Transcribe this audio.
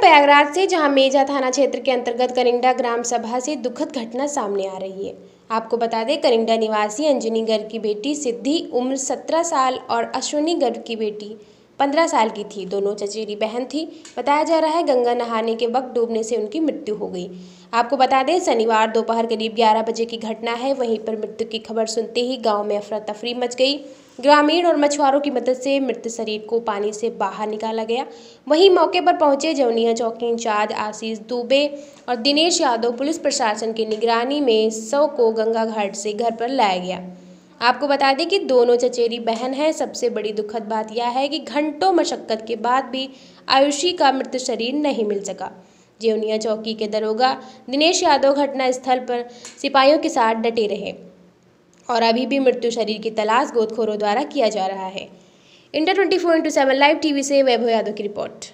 प्रयागराज से जहां मेजा थाना क्षेत्र के अंतर्गत करिंडा ग्राम सभा से दुखद घटना सामने आ रही है आपको बता दें करिंडा निवासी अंजनी गर्ग की बेटी सिद्धि उम्र 17 साल और अश्विनी गर्ग की बेटी पंद्रह साल की थी दोनों चचेरी बहन थी बताया जा रहा है गंगा नहाने के वक्त डूबने से उनकी मृत्यु हो गई आपको बता दें शनिवार दोपहर करीब ग्यारह बजे की घटना है वहीं पर मृत्यु की खबर सुनते ही गाँव में अफरा तफरी मच गई ग्रामीण और मछुआरों की मदद से मृत शरीर को पानी से बाहर निकाला गया वहीं मौके पर पहुंचे जवनिया चौकी इंचार्ज आशीष दुबे और दिनेश यादव पुलिस प्रशासन की निगरानी में शव को गंगा घाट से घर पर लाया गया आपको बता दें कि दोनों चचेरी बहन हैं सबसे बड़ी दुखद बात यह है कि घंटों मशक्क़त के बाद भी आयुषी का मृत शरीर नहीं मिल सका जेवनिया चौकी के दरोगा दिनेश यादव घटनास्थल पर सिपाहियों के साथ डटे रहे और अभी भी मृत्यु शरीर की तलाश गोदखोरों द्वारा किया जा रहा है inter twenty four into seven live TV से वैभव यादव की रिपोर्ट